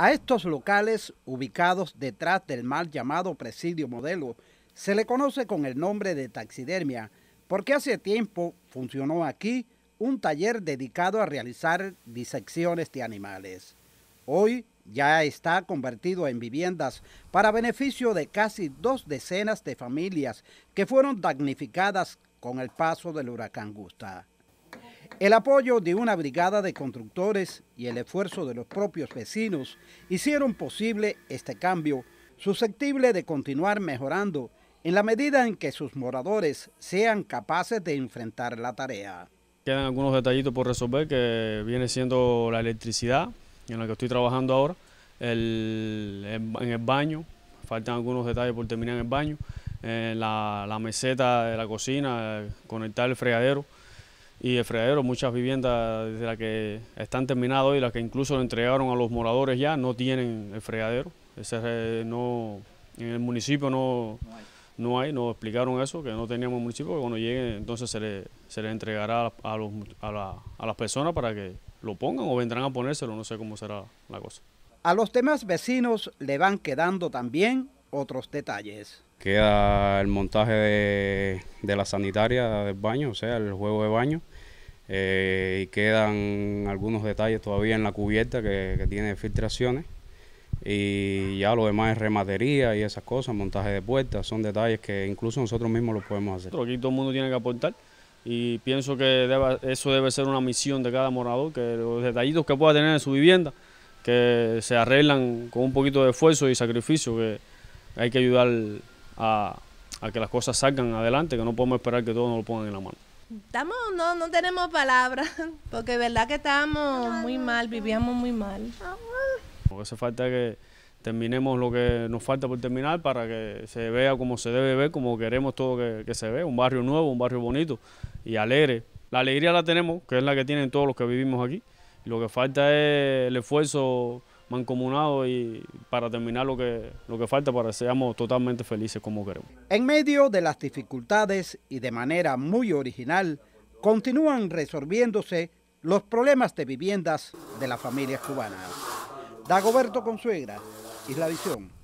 A estos locales, ubicados detrás del mal llamado Presidio Modelo, se le conoce con el nombre de taxidermia, porque hace tiempo funcionó aquí un taller dedicado a realizar disecciones de animales. Hoy ya está convertido en viviendas para beneficio de casi dos decenas de familias que fueron damnificadas con el paso del huracán Gusta. El apoyo de una brigada de constructores y el esfuerzo de los propios vecinos hicieron posible este cambio, susceptible de continuar mejorando en la medida en que sus moradores sean capaces de enfrentar la tarea. Quedan algunos detallitos por resolver que viene siendo la electricidad, en la que estoy trabajando ahora, el, en el baño, faltan algunos detalles por terminar en el baño, eh, la meseta de la cocina, eh, conectar el fregadero y el fregadero, muchas viviendas de las que están terminadas y las que incluso lo entregaron a los moradores ya, no tienen el fregadero. Ese, no, en el municipio no, hay. no, nos explicaron eso, que no teníamos municipio, que cuando llegue entonces se le, se le entregará a, a las personas para que lo pongan o vendrán a ponérselo, no sé cómo será la cosa. A los demás vecinos le van quedando también otros detalles. Queda el montaje de, la sanitaria del baño, o sea, el juego de baño. Eh, y quedan algunos detalles todavía en la cubierta que, tiene filtraciones y ya lo demás es rematería y esas cosas, montaje de puertas, son detalles que incluso nosotros mismos los podemos hacer. Aquí todo el mundo tiene que aportar y pienso que eso debe ser una misión de cada morador, que los detallitos que pueda tener en su vivienda, que se arreglan con un poquito de esfuerzo y sacrificio, que hay que ayudar a, que las cosas salgan adelante, que no podemos esperar que todos nos lo pongan en la mano. Estamos, no, no tenemos palabras, porque es verdad que estamos muy mal, vivíamos muy mal. Lo hace falta que terminemos lo que nos falta por terminar para que se vea como se debe ver, como queremos todo que, que se vea, un barrio nuevo, un barrio bonito y alegre. La alegría la tenemos, que es la que tienen todos los que vivimos aquí. Lo que falta es el esfuerzo mancomunado y para terminar lo que, lo que falta para que seamos totalmente felices como queremos. En medio de las dificultades y de manera muy original, continúan resolviéndose los problemas de viviendas de las familias cubanas. Dagoberto Consuegra, Isla Visión.